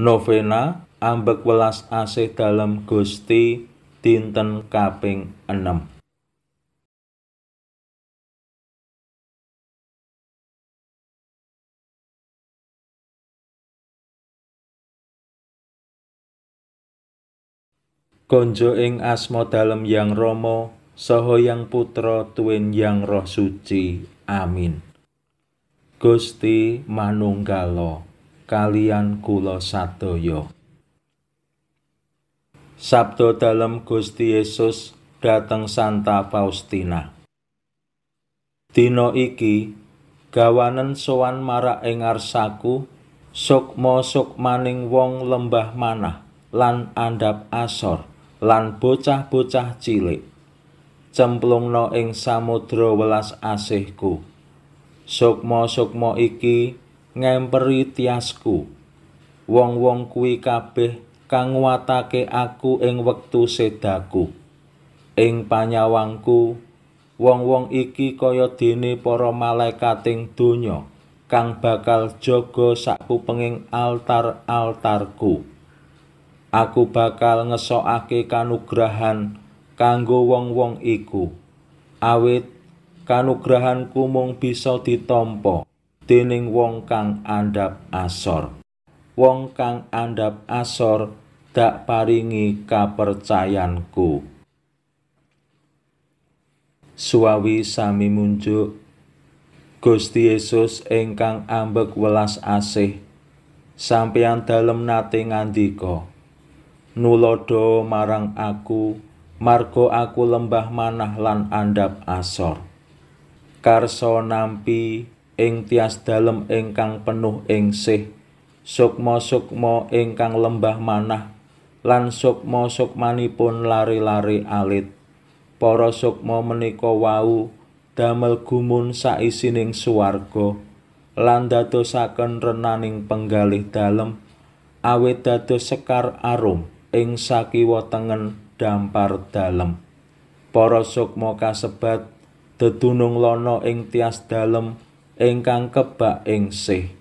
Novena ambek welas asih dalam Gusti dinten kaping 6 Konjo ing asma dalem Yang Romo saha Yang Putra Tuen Yang Roh Suci. Amin. Gusti Manunggalo kalian kula sadaya. Sabdo dalem Gusti Yesus dateng Santa Faustina. Dino iki gawanen sowan marak ing ngarsaku sukma sukmaning wong lembah manah lan andap asor lan bocah-bocah cilik cemplungna ing samudra welas asihku sukma sukma iki ngemperi tiasku. Wong-wong kuwi kabeh kang watake aku ing wektu sedaku. Ing panyawangku, wong-wong iki kaya dene para malaikating donya kang bakal jaga sakupenging altar-altarku. Aku bakal ngesokake kanugrahan kanggo wong-wong iku. Awit kanugrahanku mung bisa ditampa dening wong kang andhap asor. Wong kang andhap asor dak paringi kapercayanku. Suwawi sami munjuk Gusti Yesus ingkang ambek welas asih sampeyan dalem nate ngandika Nulodo marang aku margo aku lembah manah lan andhap asor Karso nampi ing tias dalem ingkang penuh ing sih sukma-sukma ingkang lembah manah lan sukma-sukmanipun lari-lari alit para sukma menika wau damel gumun saisining swarga lan dadosaken renaning penggalih dalem awet dados sekar arum ing sakiwa tengen dampar dalem para sukma kasebat dedunung lono ing tias dalem ingkang kebak ing sih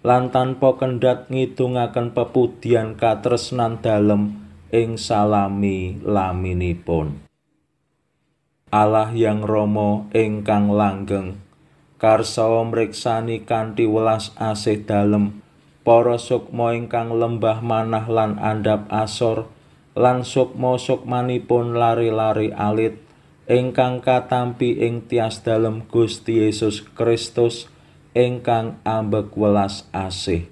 lan tanpa kendhat ngitungaken pepudian katresnan dalem ing salami laminipun Allah yang Romo ingkang langgeng karsa mriksani kanthi welas asih dalem para sukma ingkang lembah manah lan andap asor langsuk sukma sukmanipun lari-lari alit ingkang katampi ing tias dalem Gusti Yesus Kristus ingkang ambek welas asih.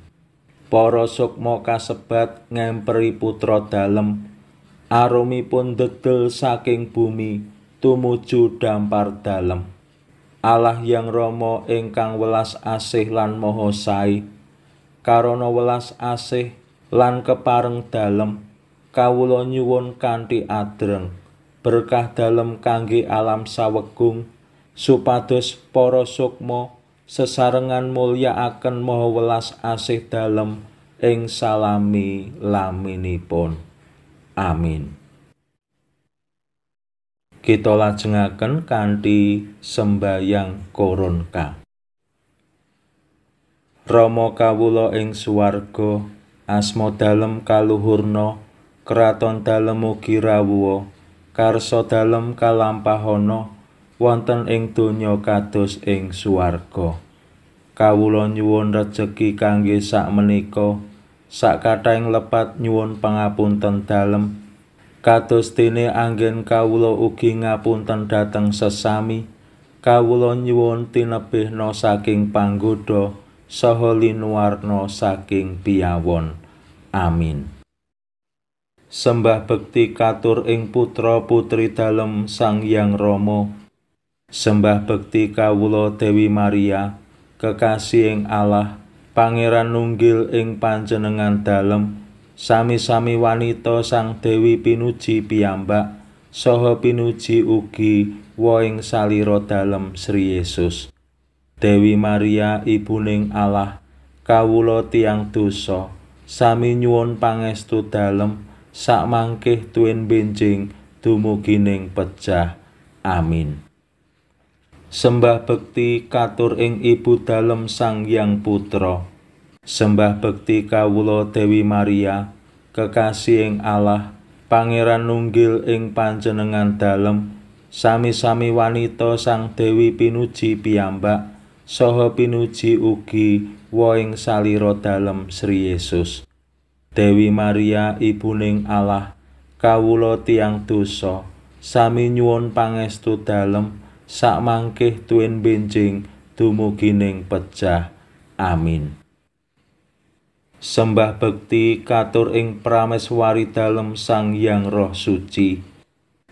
Para sukma kasebat ngemperi putra dalem aromipun dedel saking bumi tumuju dampar dalem. Allah yang Rama ingkang welas asih lan moho sai karana welas asih lan kepareng dalem kawula nyuwun kanthi adreng. berkah dalem kangge alam sawegung supados para sukma sesarengan mulyaaken maha welas asih dalem ing salami laminipun amin kita lajengaken kanthi sembayang koronka Rama kawula ing swarga asma dalem kaluhurna kraton dalem mugi rawuh karso dalem kalampahono, wonten ing donya kados ing swarga kawula nyuwun rejeki kangge sak menika sakkathaing lepat nyuwun pangapunten dalem kados dene anggen kawula ugi ngapunten dhateng sesami kawula nyuwun tinebihno saking panggoda saha linuwarna saking piyawon amin sembah bekti katur ing putra putri dalem Sang Hyang Rama sembah bekti kawula Dewi Maria kekasih ing Allah pangeran nunggil ing panjenengan dalem sami-sami wanita Sang Dewi pinuji piyambak saha pinuji ugi woing salira dalem Sri Yesus Dewi Maria ibuning Allah kawula tiang dosa sami nyuwun pangestu dalem sak mangkeh tuwin benjing dumugi pecah amin sembah bekti katur ing ibu dalem sang yang putra sembah bekti kawulo Dewi Maria kekasih ing Allah Pangeran nunggil ing panjenengan dalem sami-sami wanita sang Dewi pinuji piyambak saha pinuji ugi woing salira dalem Sri Yesus Dewi Maria ibuning Allah kawula tiang dosa sami nyuwun pangestu dalem sak mangkeh tuwin benjing dumugining pejah amin Sembah bekti katur ing prameswari dalem Sang Hyang Roh Suci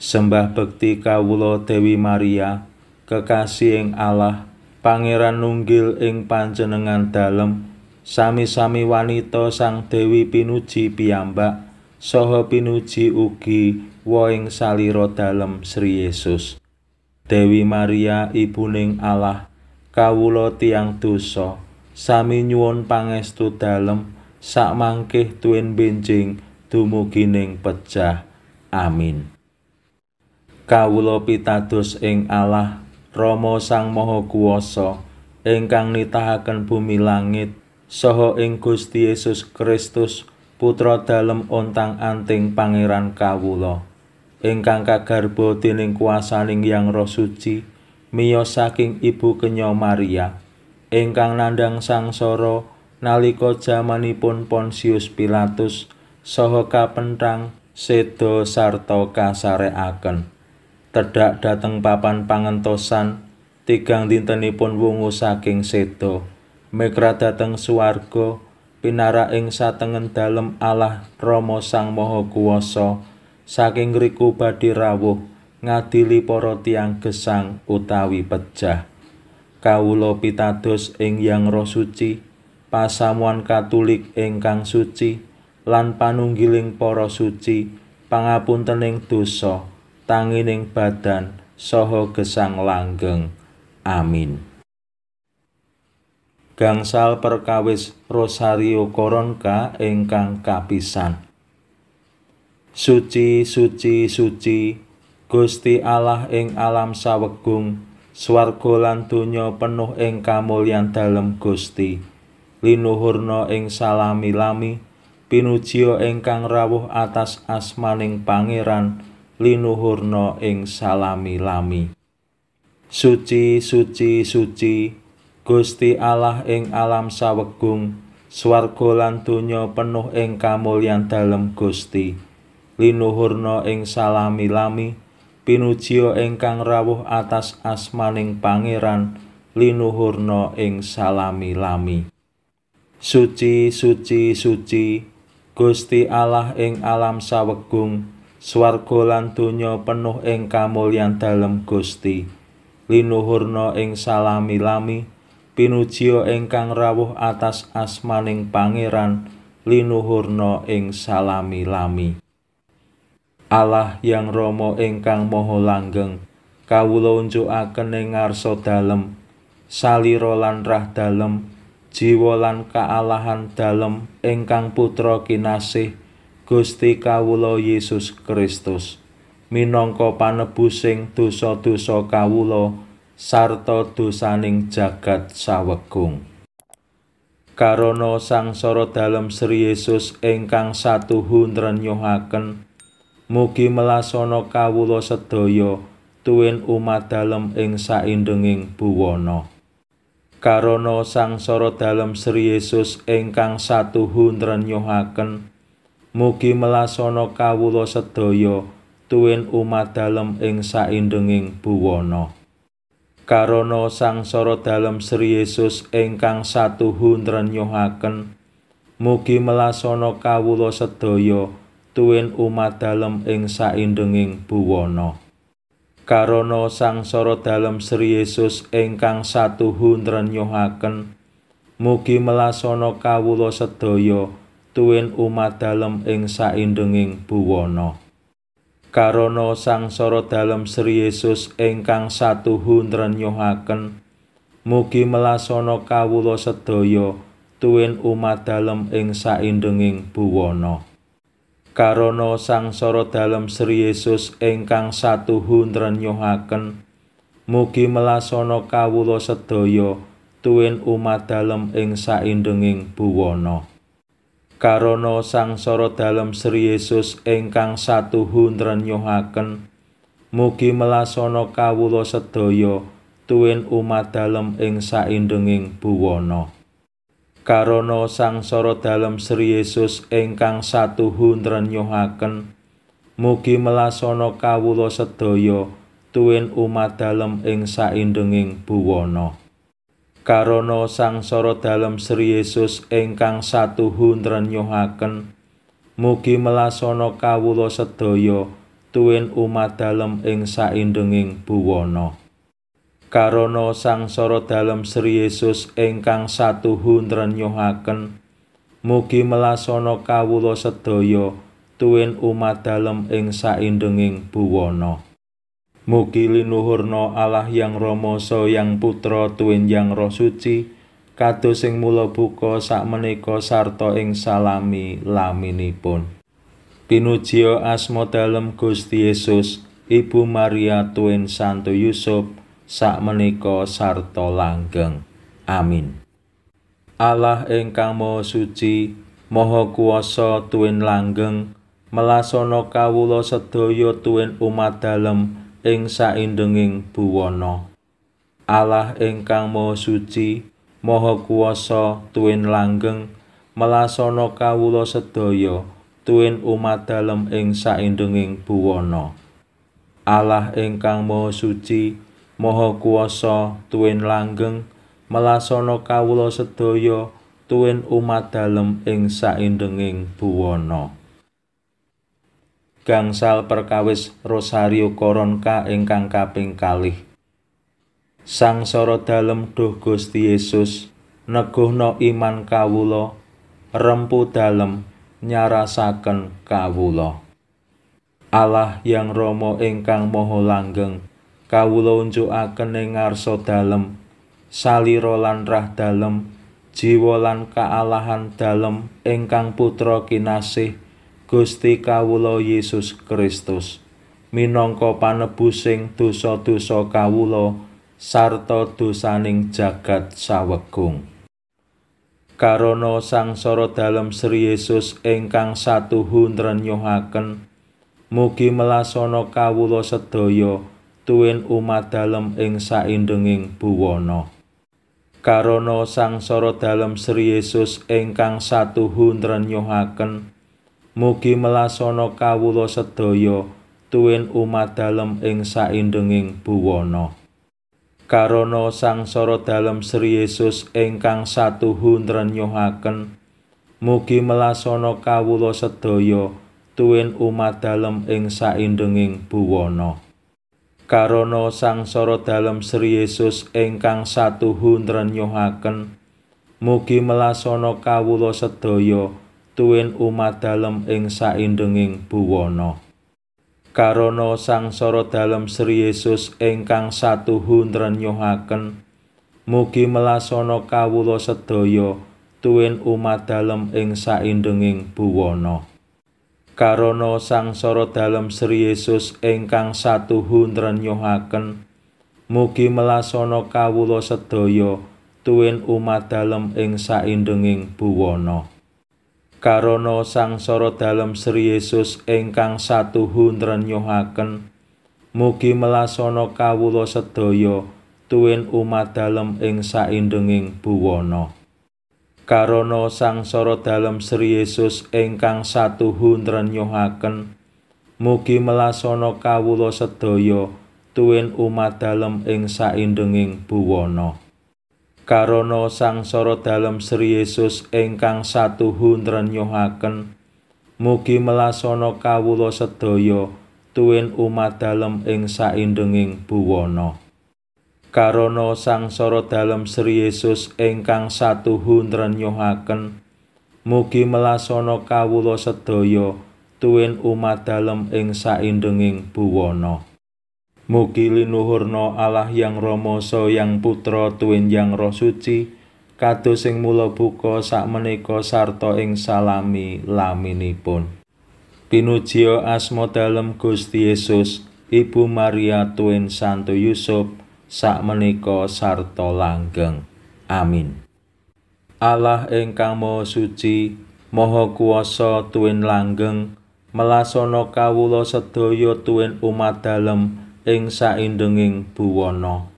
Sembah bekti kawula Dewi Maria kekasih ing Allah Pangeran nunggil ing panjenengan dalem, Sami-sami wanita sang Dewi pinuji piyambak saha pinuji ugi woing salira dalem Sri Yesus. Dewi Maria ibuning Allah kawula tiang dosa sami nyuwun pangestu dalem sak twin bincing, benjing dumugining pecah, Amin. Kawula pitados ing Allah Rama Sang Maha Kuwasa ingkang nitahaken bumi langit saha ing Gusti Yesus Kristus putra dalem ontang-anting pangeran kawula ingkang kagarba dening kuasaning yang roh suci miyos saking ibu kenya Maria ingkang nandhang sangsara nalika jamanipun Pontius Pilatus saha kapentang sedo sarta kasareaken tedhak dhateng papan pangentosan tigang dintenipun wungu saking sedo mekra dateng swarga pinara ing satengen dalem Allah Rama Sang Maha Kuwasa saking riku badhe rawuh ngadili para tiyang gesang utawi pejah kawula pitados ing yang roh suci pasamuan katulik ingkang suci lan panunggiling para suci pangapuntening dosa tangining badan saha gesang langgeng amin gangsal perkawis Rosario Koronka ingkang kapisan. Suci, suci, suci, Gusti Allah ing alam sawegung, swarga lan donya penuh ing kamulyan dalem Gusti. Linuhurna ing salami lami, pinujio ingkang rawuh atas asmaning pangeran, linuhurna ing salami lami. suci, suci, suci Gusti Allah ing alam sawegung swarga lan donya penuh ing kamulyan dalem Gusti linuhurna ing salami lami pinujio ingkang rawuh atas asmaning pangeran linuhurna ing salami lami suci suci suci Gusti Allah ing alam sawegung swarga lan donya penuh ing kamulyan dalem Gusti linuhurna ing salami lami pinujiya ingkang rawuh atas asmaning pangeran linuhurna ing salami lami Allah yang Romo ingkang moho langgeng kawlo unjuk aken ing ngaso dalem salira lan rah dalem jiwa lan kealahan dalem ingkang putra kinasih Gusti Kawlo Yesus Kristus minangka panebu sing dosa-dosa kawlo sarta dosaning jagat sawegung. Karana sangsara dalem Sri Yesus ingkang satuhun renyuhaken mugi melasana kawula sedaya tuwin umat dalem ing saindenging buwana. Karana sangsara dalem Sri Yesus ingkang satuhun renyuhaken mugi melasana kawula sedaya tuwin umat dalem ing saindenging buwana. Karono sangsara dalem Sri Yesus ingkang satuhun renyohaken mugi melasana kawula sedaya tuwin umat dalem ing saindenging buwana Karono sangsara dalem Sri Yesus ingkang satuhun renyohaken mugi melasana kawula sedaya tuwin umat dalem ing saindenging buwana Karono sangsara dalem Sri Yesus ingkang satuhun renyuhaken mugi melasana kawula sedaya tuwin umat dalem ing saindenging buwana Karono sangsara dalem Sri Yesus ingkang satuhun renyuhaken mugi melasana kawula sedaya tuwin umat dalem ing saindenging buwana Karana sangsara dalem Sri Yesus ingkang satuhu nrenyuhaken mugi melasana kawula sedaya tuwin umat dalem ing saindenging buwana. Karana sangsara dalem Sri Yesus ingkang satuhu nrenyuhaken mugi melasana kawula sedaya tuwin umat dalem ing saindenging buwana. karana sangsara dalem Sri Yesus ingkang satuhun renyuhaken mugi melasana kawula sedaya tuwin umat dalem ing saindenging buwana karana sangsara dalem Sri Yesus ingkang satuhun renyuhaken mugi melasana kawula sedaya tuwin umat dalem ing saindenging buwana Mugi linuhurna Allah yang Rama yang Putra yang Roh Suci kados sing mula buka sakmenika sarta ing salami laminipun. Pinujio asma dalem Gusti Yesus, Ibu Maria Tuwin Santo Yusuf sakmenika sarta langgeng. Amin. Allah ingkang Maha Suci, Maha Kuwasa Tuwin langgeng, melasana kawula sedaya tuwin umat dalem ing saindenging buwana. Allah ingkang Maha Suci, Maha Kuwasa, tuwin langgeng melasana kawula sedaya tuwin umat dalem ing saindenging buwana. Allah ingkang Maha Suci, Maha Kuwasa, tuwin langgeng melasana kawula sedaya tuwin umat dalem ing saindenging buwana. gangsal perkawis Rosario Koronka ingkang kaping kalih. Sang soro dalem duh Gusti Yesus, neguhno iman kawulo, rempu dalem, nyarasaken kawulo. Allah yang romo ingkang moho langgeng, kawulo unjuk akene ngarso dalem, saliro lan rah dalem, jiwa lan kaalahan dalem, ingkang putra kinasih, Gusti kawula Yesus Kristus minangka panebusing dosa-dosa kawula sarta dosaning jagat sawegung. Karana sangsara dalem Sri Yesus ingkang satuhun renyuhaken mugi melasana kawula sedaya tuwin umat dalem ing saindenging buwana. Karana sangsara dalem Sri Yesus ingkang satuhun renyuhaken Mugi melasana kawula sedaya tuwin umat dalem ing saindenging buwana. Karana sangsara dalem Sri Yesus ingkang satuhu nrenyohaken mugi melasana kawula sedaya tuwin umat dalem ing saindenging buwana. Karana sangsara dalem Sri Yesus ingkang satuhu nrenyohaken mugi melasana kawula sedaya tuwin umat dalem ing saindenging buwana. Karana sangsara dalem Sri Yesus ingkang satuhun renyohaken mugi melasana kawula sedaya tuwin umat dalem ing saindenging buwana. Karana sangsara dalem Sri Yesus ingkang satuhun renyohaken mugi melasana kawula sedaya tuwin umat dalem ing saindenging buwana. karana sangsara dalem Sri Yesus ingkang satuhun renyuhaken mugi melasana kawula sedaya tuwin umat dalem ing saindenging buwana karana sangsara dalem Sri Yesus ingkang satuhun renyuhaken mugi melasana kawula sedaya tuwin umat dalem ing saindenging buwana Karono sangsara dalem Sri Yesus ingkang satuhun renyohaken mugi melasana kawula sedaya tuwin umat dalem ing saindenging buwana Karono sangsara dalem Sri Yesus ingkang satuhun renyohaken mugi melasana kawula sedaya tuwin umat dalem ing saindenging buwana Mugi linuhurna Allah yang Rama yang Putra Tuwinjang Roh Suci kados sing mula buka sakmenika sarta ing salami laminipun. Pinujia asma dalem Gusti Yesus, Ibu Maria Tuwin Santo Yusuf sakmenika sarta langgeng. Amin. Allah ingkang Maha Suci, Maha Kuwasa Tuwin langgeng, melasana kawula sedaya tuwin umat dalem ing saindenging buwana.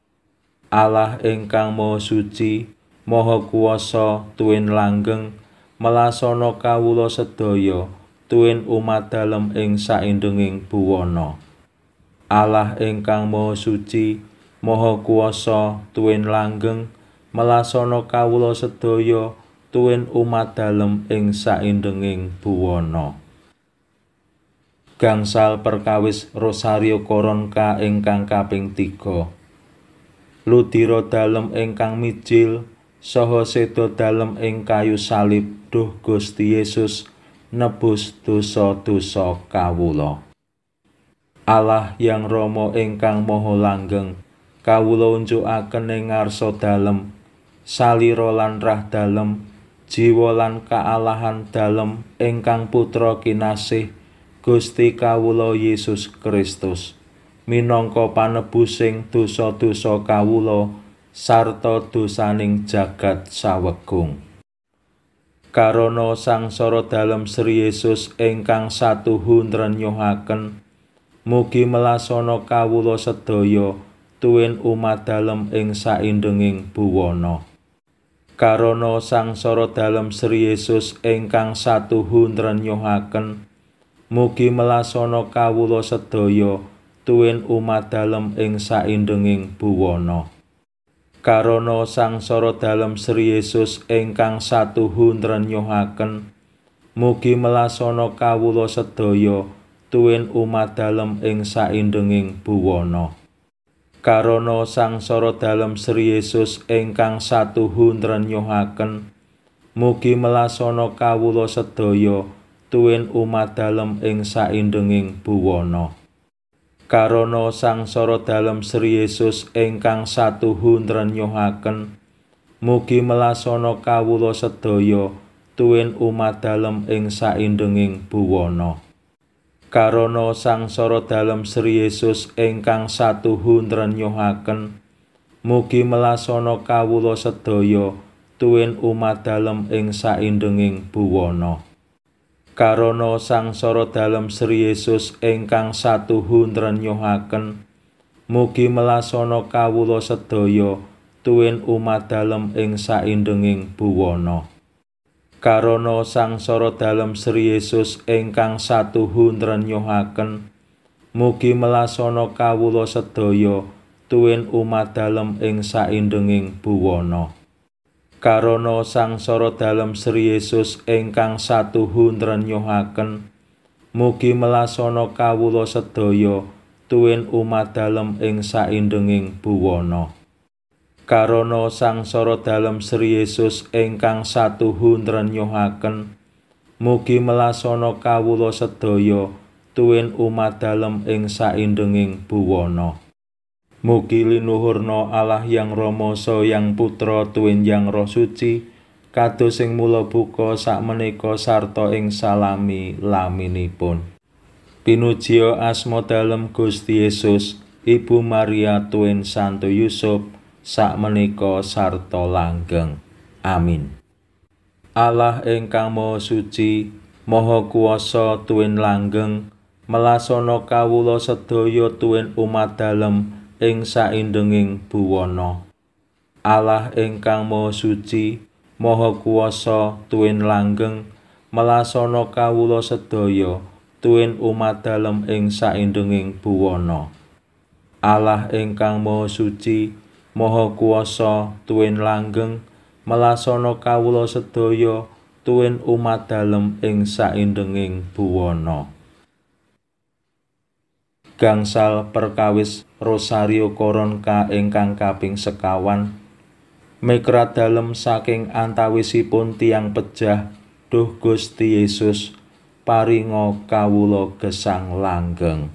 Allah ingkang Maha Suci, Maha Kuwasa, tuwin langgeng melasana kawula sedaya tuwin umat dalem ing saindenging buwana. Allah ingkang Maha Suci, Maha Kuwasa, tuwin langgeng melasana kawula sedaya tuwin umat dalem ing saindenging buwana. gangsal perkawis Rosario Koronka ingkang kaping tiga. Ludiro dalem ingkang mijil, saha sedo dalem ing kayu salib, Duh Gusti Yesus, nebus dosa-dosa kawula. Allah yang Rama ingkang moho langgeng, kawula unjukaken ing ngarsa dalem, salira lan rah dalem, jiwa lan kaalahan dalem ingkang putra kinasih, Gusti kawula Yesus Kristus minangka panebusing dosa-dosa kawula sarta dosaning jagat sawegung. Karana sangsara dalem Sri Yesus ingkang satuhun renyuhaken mugi melasana kawula sedaya tuwin umat dalem ing saindenging buwana. Karana sangsara dalem Sri Yesus ingkang satuhun renyuhaken Mugi melasana kawula sedaya tuwin umat dalem ing saindenging buwana. Karana sangsara dalem Sri Yesus ingkang satuhun renyuhaken, mugi melasana kawula sedaya tuwin umat dalem ing saindenging buwana. Karana sangsara dalem Sri Yesus ingkang satuhun renyuhaken, mugi melasana kawula sedaya tuwin tuwin umat dalem ing saindenging buwana. Karana sangsara dalem Sri Yesus ingkang satuhun renyohaken mugi melasana kawula sedaya tuwin umat dalem ing saindenging buwana. Karana sangsara dalem Sri Yesus ingkang satuhun renyohaken mugi melasana kawula sedaya tuwin umat dalem ing saindenging buwana. Karono sangsara dalem Sri Yesus ingkang satuhun renyuhaken mugi melasana kawula sedaya tuwin umat dalem ing saindenging buwana Karono sangsara dalem Sri Yesus ingkang satuhun renyuhaken mugi melasana kawula sedaya tuwin umat dalem ing saindenging buwana Karana sangsara dalem Sri Yesus ingkang satuhun renyuhaken mugi melasana kawula sedaya tuwin umat dalem ing saindenging buwana. Karana sangsara dalem Sri Yesus ingkang satuhun renyuhaken mugi melasana kawula sedaya tuwin umat dalem ing saindenging buwana. Mugi linuhurna Allah yang Rama yang putra tuwin yang Roh Suci kados sing mula buka sakmenika sarta ing salami laminipun. Pinujio asma dalem Gusti Yesus, Ibu Maria tuwin Santo Yusuf sakmenika sarta langgeng. Amin. Allah ingkang Maha Suci, Maha Kuwasa tuwin langgeng melasana kawula sedaya tuwin umat dalem ing saindenging buwana. Allah ingkang Maha Suci, Maha Kuwasa, tuwin langgeng melasana kawula sedaya tuwin umat dalem ing saindenging buwana. Allah ingkang Maha Suci, Maha Kuwasa, tuwin langgeng melasana kawula sedaya tuwin umat dalem ing saindenging buwana. Gangsal perkawis Rosario Koron ka ingkang kaping sekawan Mekra dalem saking antawisipun tiang pejah Duh Gusti Yesus paringo kawulo gesang langgeng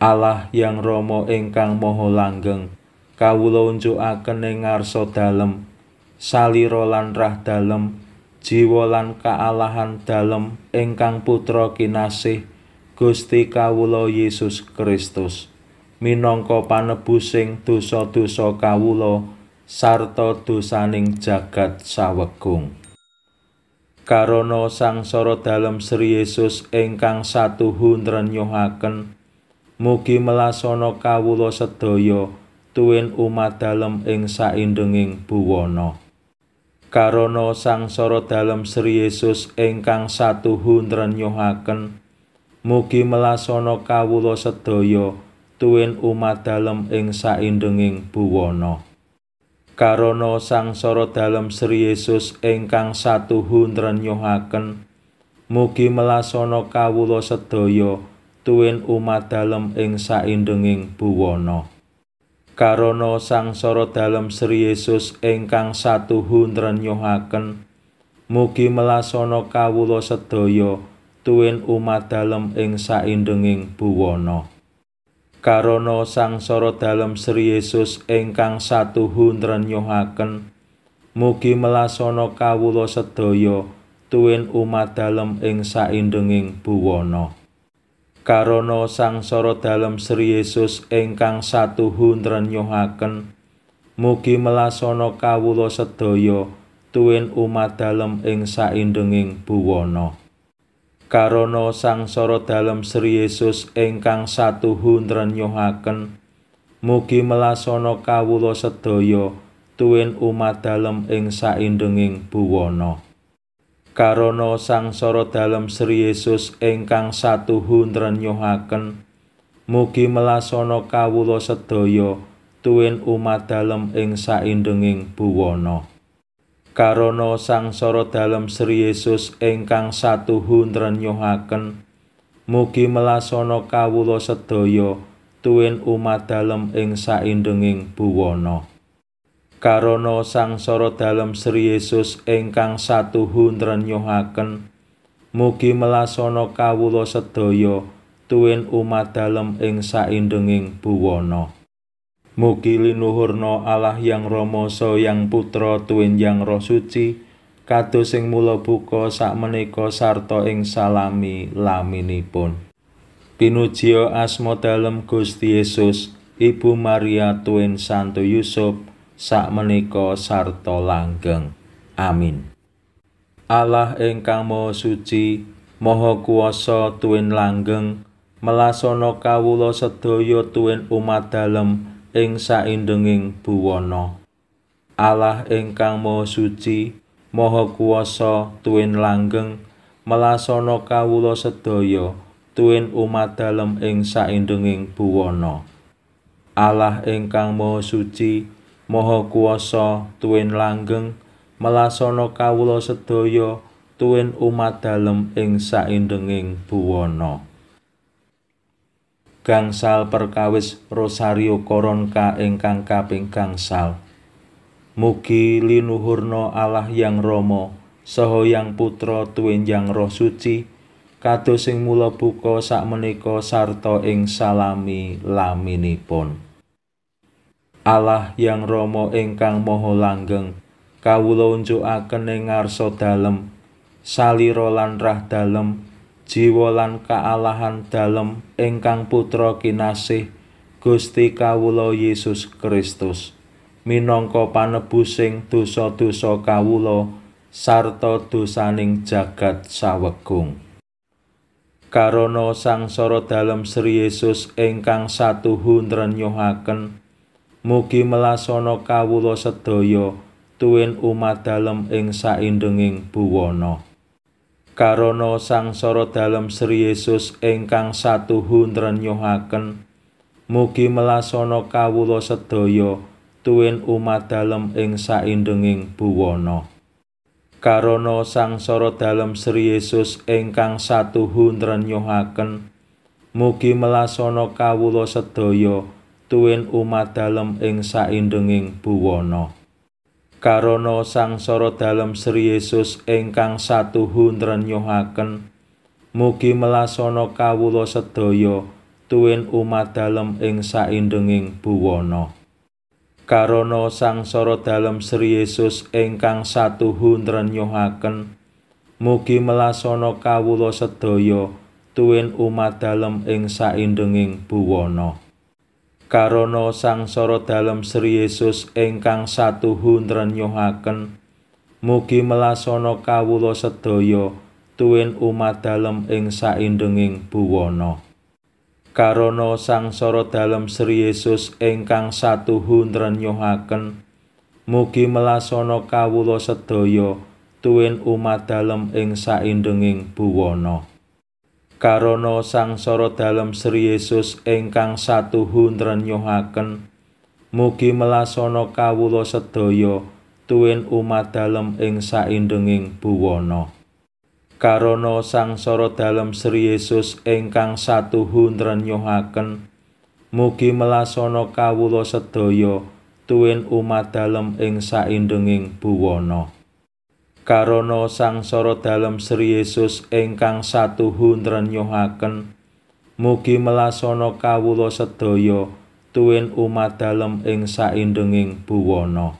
Allah yang romo ingkang moho langgeng unjuk unjukaken ing ngarsa dalem Saliro lan rah dalem jiwo lan kaalahan dalem ingkang putro kinasih Gusti kawulo Yesus Kristus minangka panebu sing dosa-dosa kawula sarta dosaning jagat sawegung. Karana sangsara dalem Sri Yesus ingkang satuhun renyuhaken mugi melasana kawula sedaya tuwin umat dalem ing saindenging buwana. Karana sangsara dalem Sri Yesus ingkang satuhun renyuhaken mugi melasana kawula sedaya tuwin umat dalem ing saindenging buwana. Karana sangsara dalem Sri Yesus ingkang satuhun renyohaken mugi melasana kawula sedaya tuwin umat dalem ing saindenging buwana. Karana sangsara dalem Sri Yesus ingkang satuhun renyohaken mugi melasana kawula sedaya tuwin umat dalem ing saindenging buwana. karana sangsara dalem Sri Yesus ingkang satuhun renyuhaken mugi melasana kawula sedaya tuwin umat dalem ing saindenging buwana karana sangsara dalem Sri Yesus ingkang satuhun renyuhaken mugi melasana kawula sedaya tuwin umat dalem ing saindenging buwana karana sangsara dalem Sri Yesus ingkang satuhu nrenyuhaken mugi melasana kawula sedaya tuwin umat dalem ing saindenging buwana karana sangsara dalem Sri Yesus ingkang satuhu nrenyuhaken mugi melasana kawula sedaya tuwin umat dalem ing saindenging buwana karana sangsara dalem Sri Yesus ingkang satuhun renyuhaken mugi melasana kawula sedaya tuwin umat dalem ing saindenging buwana karana sangsara dalem Sri Yesus ingkang satuhun renyuhaken mugi melasana kawula sedaya tuwin umat dalem ing saindenging buwana Mugi linuhurna Allah yang Rama yang putra tuwin yang Roh Suci kados sing mula buka sakmenika sarta ing salami laminipun. Pinujio asma dalem Gusti Yesus, Ibu Maria tuwin Santo Yusuf sakmenika sarta langgeng. Amin. Allah ingkang Maha Suci, Maha Kuwasa tuwin langgeng, melasana kawula sedaya tuwin umat dalem. ing saindenging buwana. Allah ingkang Maha Suci, Maha Kuwasa, tuwin langgeng melasana kawula sedaya tuwin umat dalem ing saindenging buwana. Allah ingkang Maha Suci, Maha Kuwasa, tuwin langgeng melasana kawula sedaya tuwin umat dalem ing saindenging buwana. gangsal perkawis Rosario Koronka ingkang kaping gangsal. Mugi linuhurno Allah yang Romo, soho yang putra tuwin yang roh suci, kados sing mula buka sak menika sarta ing salami laminipun. Allah yang Romo ingkang moho langgeng, kawulo unjuk akening ngarso dalem, saliro lanrah dalem, dalem, jiwa lan kaalahan dalem ingkang putra kinasih Gusti kawula Yesus Kristus minangka panebusing dosa-dosa kawula sarta dosaning jagat sawegung karana sangsara dalem Sri Yesus ingkang satuhun renyuhaken mugi melasana kawula sedaya tuwin umat dalem ing saindenging buwana Karana sangsara dalem Sri Yesus ingkang satuhun renyohaken mugi melasana kawula sedaya tuwin umat dalem ing saindenging buwana. Karana sangsara dalem Sri Yesus ingkang satuhun renyohaken mugi melasana kawula sedaya tuwin umat dalem ing saindenging buwana. karana sangsara dalem Sri Yesus ingkang satuhun renyuhaken mugi melasana kawula sedaya tuwin umat dalem ing saindenging buwana karana sangsara dalem Sri Yesus ingkang satuhun renyuhaken mugi melasana kawula sedaya tuwin umat dalem ing saindenging buwana Karana sangsara dalem Sri Yesus ingkang satuhu nrenyuhaken mugi melasana kawula sedaya tuwin umat dalem ing saindenging buwana. Karana sangsara dalem Sri Yesus ingkang satuhu nrenyuhaken mugi melasana kawula sedaya tuwin umat dalem ing saindenging buwana. Karono sangsara dalem Sri Yesus ingkang satuhu nrenyuhaken mugi melasana kawula sedaya tuwin umat dalem ing saindenging buwana Karono sangsara dalem Sri Yesus ingkang satuhu nrenyuhaken mugi melasana kawula sedaya tuwin umat dalem ing saindenging buwana Karono sangsara dalem Sri Yesus ingkang satuhun renyohaken mugi melasana kawula sedaya tuwin umat dalem ing saindenging buwana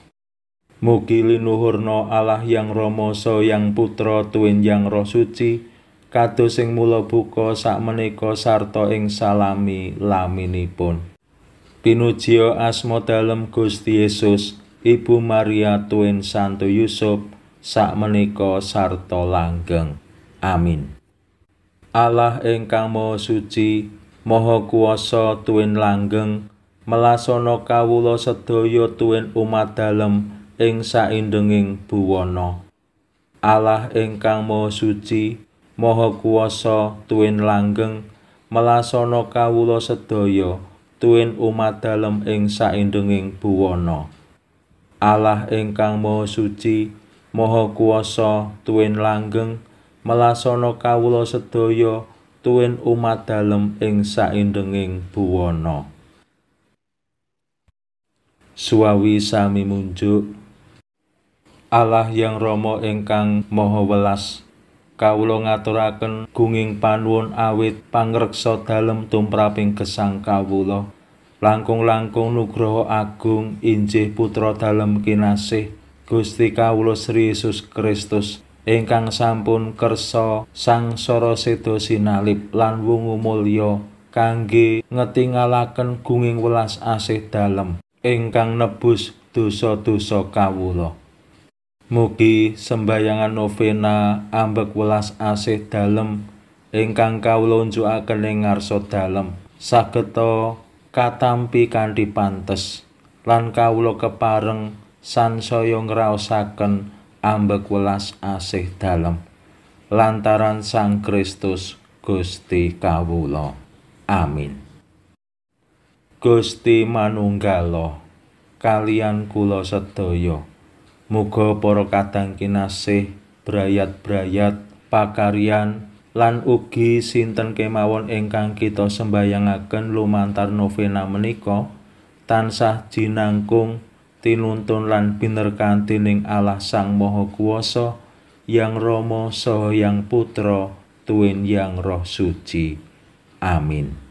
mugi linuhurna Allah yang Rama yang putra tuwin yang Roh Suci kados sing mula buka sakmenika sarta ing salami laminipun pinujio asma dalem Gusti Yesus Ibu Maria tuwin Santo Yusuf sakmenika sarta langgeng. Amin. Allah ingkang Maha Suci, Maha Kuwasa tuwin langgeng, melasana kawula sedaya tuwin umat dalem ing saindenging buwana. Allah ingkang Maha Suci, Maha Kuwasa tuwin langgeng, melasana kawula sedaya tuwin umat dalem ing saindenging buwana. Allah ingkang Maha Suci, Maha Kuwasa tuwin langgeng melasana kawula sedaya tuwin umat dalem ing saindenging buwana. Suwawi sami munjuk Allah yang Rama ingkang Maha Welas kawula ngaturaken gunging panuwun awit pangreksa dalem tumraping gesang kawula langkung-langkung nugroho agung injih putra dalem kinasih Gusti Kawulo Sri Yesus Kristus ingkang sampun kersa sangsara sedo sinalip lan wungu mulya kangge ngetingalaken gunging welas asih dalem ingkang nebus dosa-dosa kawula Mugi sembayangan novena ambek welas asih dalem ingkang kawula unjukaken ing ngarsa dalem saged katampi kanthi pantes lan kawula kepareng sansaya ngraosaken ambek welas asih dalem lantaran Sang Kristus Gusti kawula. Amin. Gusti manunggalo kalian kula sedaya. Muga para kadang kinasih brayat-brayat pakaryan lan ugi sinten kemawon ingkang kita sembayangaken lumantar novena menika tansah jinangkung tinuntun lan pinerkanti ning Allah Sang Maha Kuwasa yang Rama saha yang Putra tuwin yang Roh Suci. Amin.